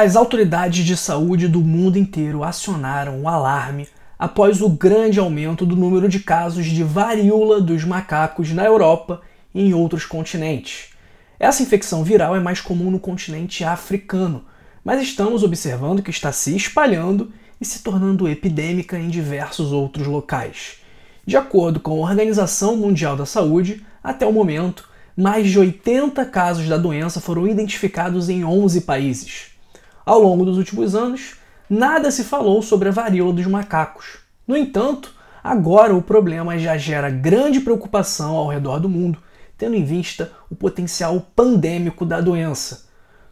As autoridades de saúde do mundo inteiro acionaram o alarme após o grande aumento do número de casos de varíola dos macacos na Europa e em outros continentes. Essa infecção viral é mais comum no continente africano, mas estamos observando que está se espalhando e se tornando epidêmica em diversos outros locais. De acordo com a Organização Mundial da Saúde, até o momento, mais de 80 casos da doença foram identificados em 11 países. Ao longo dos últimos anos, nada se falou sobre a varíola dos macacos. No entanto, agora o problema já gera grande preocupação ao redor do mundo, tendo em vista o potencial pandêmico da doença.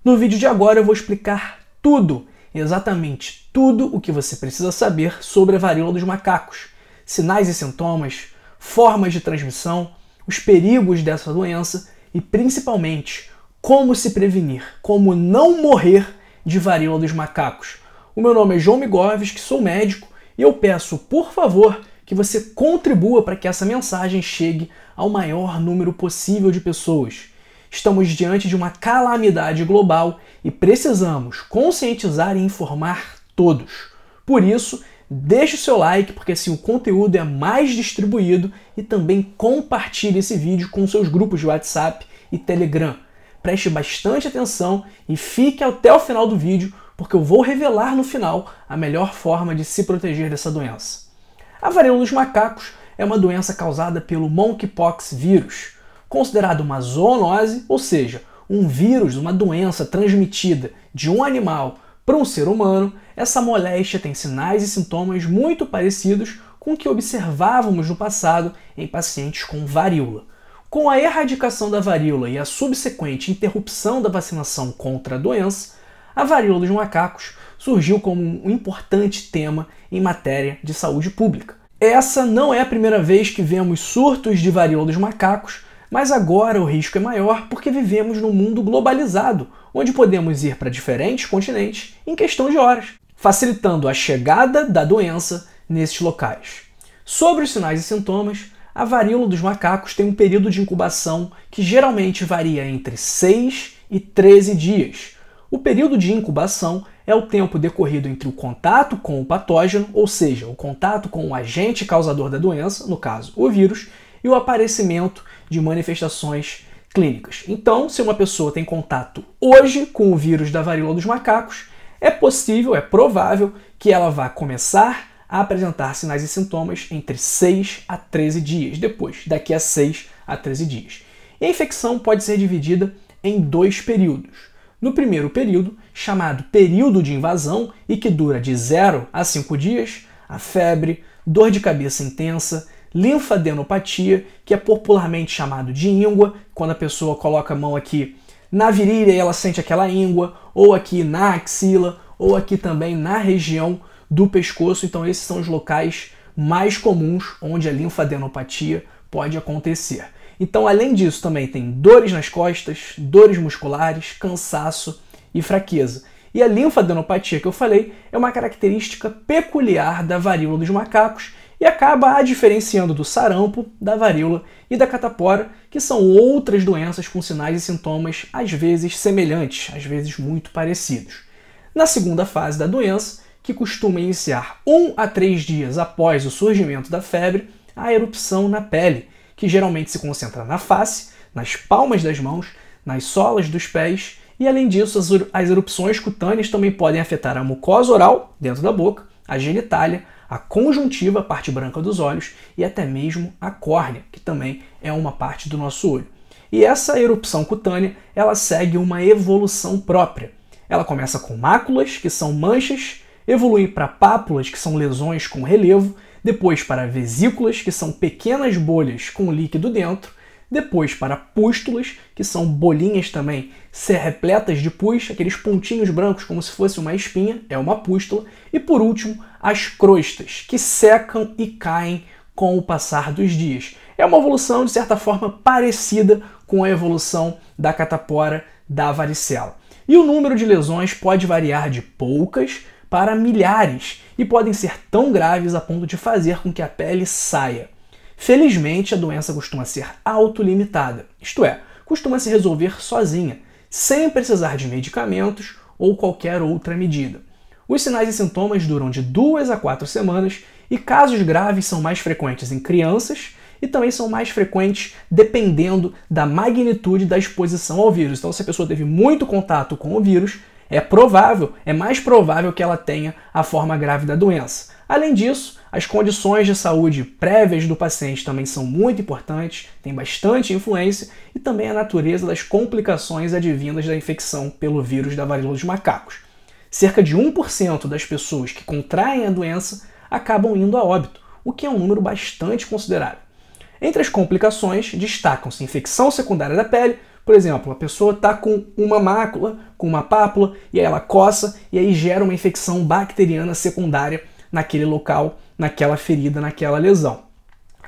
No vídeo de agora eu vou explicar tudo, exatamente tudo o que você precisa saber sobre a varíola dos macacos, sinais e sintomas, formas de transmissão, os perigos dessa doença e principalmente como se prevenir, como não morrer de varíola dos macacos. O meu nome é João Migoves, que sou médico, e eu peço, por favor, que você contribua para que essa mensagem chegue ao maior número possível de pessoas. Estamos diante de uma calamidade global e precisamos conscientizar e informar todos. Por isso, deixe o seu like, porque assim o conteúdo é mais distribuído e também compartilhe esse vídeo com seus grupos de WhatsApp e Telegram preste bastante atenção e fique até o final do vídeo, porque eu vou revelar no final a melhor forma de se proteger dessa doença. A varíola dos macacos é uma doença causada pelo monkeypox vírus, considerado uma zoonose, ou seja, um vírus, uma doença transmitida de um animal para um ser humano, essa moléstia tem sinais e sintomas muito parecidos com o que observávamos no passado em pacientes com varíola. Com a erradicação da varíola e a subsequente interrupção da vacinação contra a doença, a varíola dos macacos surgiu como um importante tema em matéria de saúde pública. Essa não é a primeira vez que vemos surtos de varíola dos macacos, mas agora o risco é maior porque vivemos num mundo globalizado, onde podemos ir para diferentes continentes em questão de horas, facilitando a chegada da doença nesses locais. Sobre os sinais e sintomas, a varíola dos macacos tem um período de incubação que geralmente varia entre 6 e 13 dias. O período de incubação é o tempo decorrido entre o contato com o patógeno, ou seja, o contato com o agente causador da doença, no caso o vírus, e o aparecimento de manifestações clínicas. Então, se uma pessoa tem contato hoje com o vírus da varíola dos macacos, é possível, é provável que ela vá começar a apresentar sinais e sintomas entre 6 a 13 dias depois, daqui a 6 a 13 dias. E a infecção pode ser dividida em dois períodos. No primeiro período, chamado período de invasão, e que dura de 0 a 5 dias, a febre, dor de cabeça intensa, linfadenopatia, que é popularmente chamado de íngua, quando a pessoa coloca a mão aqui na virilha e ela sente aquela íngua, ou aqui na axila, ou aqui também na região do pescoço. Então, esses são os locais mais comuns onde a linfadenopatia pode acontecer. Então, além disso, também tem dores nas costas, dores musculares, cansaço e fraqueza. E a linfadenopatia que eu falei é uma característica peculiar da varíola dos macacos e acaba a diferenciando do sarampo, da varíola e da catapora, que são outras doenças com sinais e sintomas às vezes semelhantes, às vezes muito parecidos. Na segunda fase da doença, que costuma iniciar um a três dias após o surgimento da febre a erupção na pele, que geralmente se concentra na face, nas palmas das mãos, nas solas dos pés, e além disso, as erupções cutâneas também podem afetar a mucosa oral, dentro da boca, a genitália, a conjuntiva, a parte branca dos olhos, e até mesmo a córnea, que também é uma parte do nosso olho. E essa erupção cutânea, ela segue uma evolução própria. Ela começa com máculas, que são manchas evolui para pápulas, que são lesões com relevo, depois para vesículas, que são pequenas bolhas com líquido dentro, depois para pústulas, que são bolinhas também é repletas de pus, aqueles pontinhos brancos como se fosse uma espinha, é uma pústula, e por último, as crostas, que secam e caem com o passar dos dias. É uma evolução de certa forma parecida com a evolução da catapora da varicela. E o número de lesões pode variar de poucas para milhares e podem ser tão graves a ponto de fazer com que a pele saia. Felizmente, a doença costuma ser autolimitada, isto é, costuma se resolver sozinha, sem precisar de medicamentos ou qualquer outra medida. Os sinais e sintomas duram de duas a quatro semanas e casos graves são mais frequentes em crianças e também são mais frequentes dependendo da magnitude da exposição ao vírus. Então, se a pessoa teve muito contato com o vírus, é provável, é mais provável que ela tenha a forma grave da doença. Além disso, as condições de saúde prévias do paciente também são muito importantes, têm bastante influência, e também a natureza das complicações advindas da infecção pelo vírus da varíola dos macacos. Cerca de 1% das pessoas que contraem a doença acabam indo a óbito, o que é um número bastante considerável. Entre as complicações, destacam-se infecção secundária da pele, por exemplo, a pessoa está com uma mácula, com uma pápula, e aí ela coça e aí gera uma infecção bacteriana secundária naquele local, naquela ferida, naquela lesão.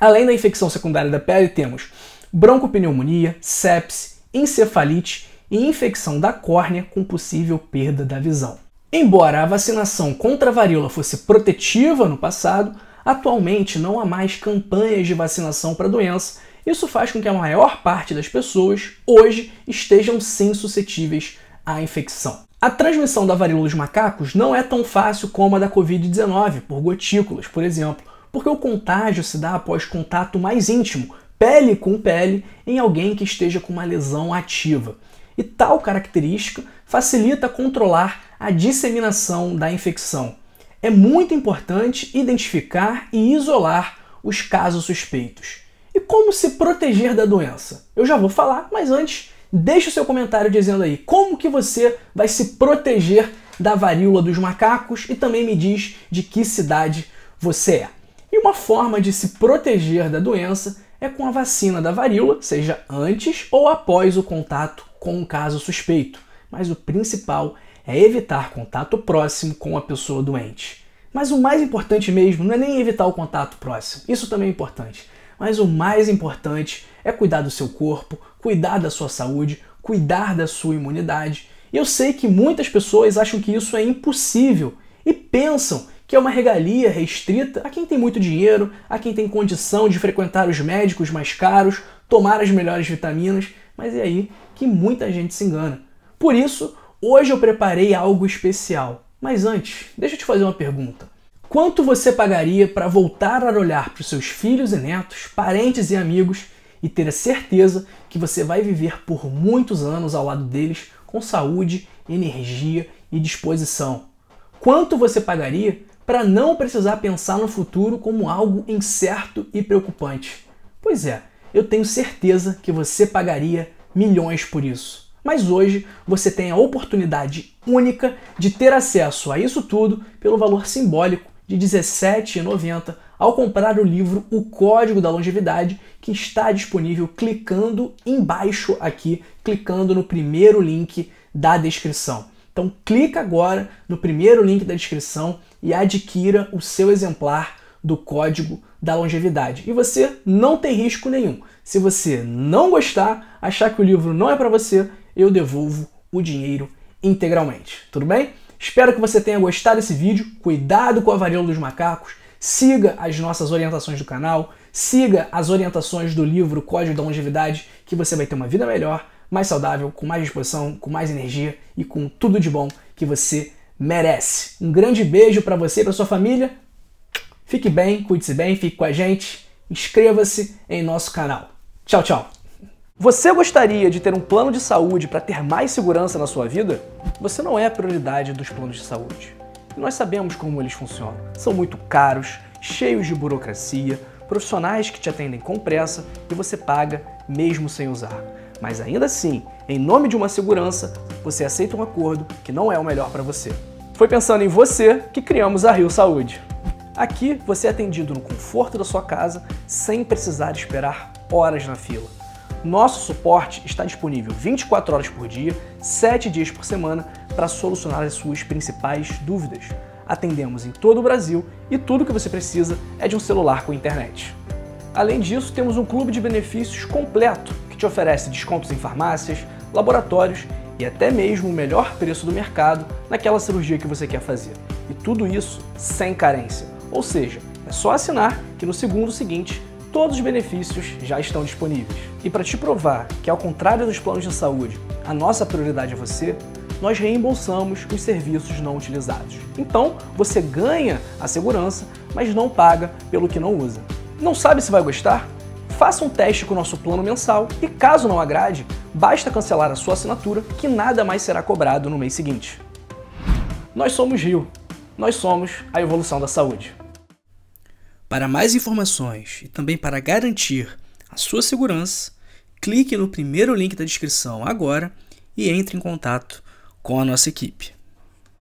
Além da infecção secundária da pele, temos broncopneumonia, sepse, encefalite e infecção da córnea com possível perda da visão. Embora a vacinação contra a varíola fosse protetiva no passado, atualmente não há mais campanhas de vacinação para a doença isso faz com que a maior parte das pessoas hoje estejam sem suscetíveis à infecção. A transmissão da varíola dos macacos não é tão fácil como a da Covid-19, por gotículas, por exemplo, porque o contágio se dá após contato mais íntimo, pele com pele, em alguém que esteja com uma lesão ativa. E tal característica facilita controlar a disseminação da infecção. É muito importante identificar e isolar os casos suspeitos e como se proteger da doença. Eu já vou falar, mas antes, deixe o seu comentário dizendo aí como que você vai se proteger da varíola dos macacos e também me diz de que cidade você é. E uma forma de se proteger da doença é com a vacina da varíola, seja antes ou após o contato com um caso suspeito. Mas o principal é evitar contato próximo com a pessoa doente. Mas o mais importante mesmo não é nem evitar o contato próximo, isso também é importante, mas o mais importante é cuidar do seu corpo, cuidar da sua saúde, cuidar da sua imunidade. E eu sei que muitas pessoas acham que isso é impossível e pensam que é uma regalia restrita a quem tem muito dinheiro, a quem tem condição de frequentar os médicos mais caros, tomar as melhores vitaminas, mas é aí que muita gente se engana. Por isso, hoje eu preparei algo especial. Mas antes, deixa eu te fazer uma pergunta. Quanto você pagaria para voltar a olhar para os seus filhos e netos, parentes e amigos e ter a certeza que você vai viver por muitos anos ao lado deles com saúde, energia e disposição? Quanto você pagaria para não precisar pensar no futuro como algo incerto e preocupante? Pois é, eu tenho certeza que você pagaria milhões por isso. Mas hoje você tem a oportunidade única de ter acesso a isso tudo pelo valor simbólico de R$ 17,90 ao comprar o livro O Código da Longevidade, que está disponível clicando embaixo aqui, clicando no primeiro link da descrição. Então clica agora no primeiro link da descrição e adquira o seu exemplar do Código da Longevidade. E você não tem risco nenhum. Se você não gostar, achar que o livro não é para você, eu devolvo o dinheiro integralmente. Tudo bem? Espero que você tenha gostado desse vídeo. Cuidado com a varíola dos macacos. Siga as nossas orientações do canal. Siga as orientações do livro Código da Longevidade, que você vai ter uma vida melhor, mais saudável, com mais disposição, com mais energia e com tudo de bom que você merece. Um grande beijo para você e para sua família. Fique bem, cuide-se bem, fique com a gente. Inscreva-se em nosso canal. Tchau, tchau. Você gostaria de ter um plano de saúde para ter mais segurança na sua vida? Você não é a prioridade dos planos de saúde. E nós sabemos como eles funcionam. São muito caros, cheios de burocracia, profissionais que te atendem com pressa e você paga mesmo sem usar. Mas ainda assim, em nome de uma segurança, você aceita um acordo que não é o melhor para você. Foi pensando em você que criamos a Rio Saúde. Aqui você é atendido no conforto da sua casa sem precisar esperar horas na fila. Nosso suporte está disponível 24 horas por dia, 7 dias por semana, para solucionar as suas principais dúvidas. Atendemos em todo o Brasil e tudo que você precisa é de um celular com internet. Além disso, temos um clube de benefícios completo que te oferece descontos em farmácias, laboratórios e até mesmo o melhor preço do mercado naquela cirurgia que você quer fazer. E tudo isso sem carência. Ou seja, é só assinar que no segundo seguinte todos os benefícios já estão disponíveis. E para te provar que, ao contrário dos planos de saúde, a nossa prioridade é você, nós reembolsamos os serviços não utilizados. Então, você ganha a segurança, mas não paga pelo que não usa. Não sabe se vai gostar? Faça um teste com o nosso plano mensal e, caso não agrade, basta cancelar a sua assinatura que nada mais será cobrado no mês seguinte. Nós somos Rio. Nós somos a evolução da saúde. Para mais informações e também para garantir a sua segurança, clique no primeiro link da descrição agora e entre em contato com a nossa equipe.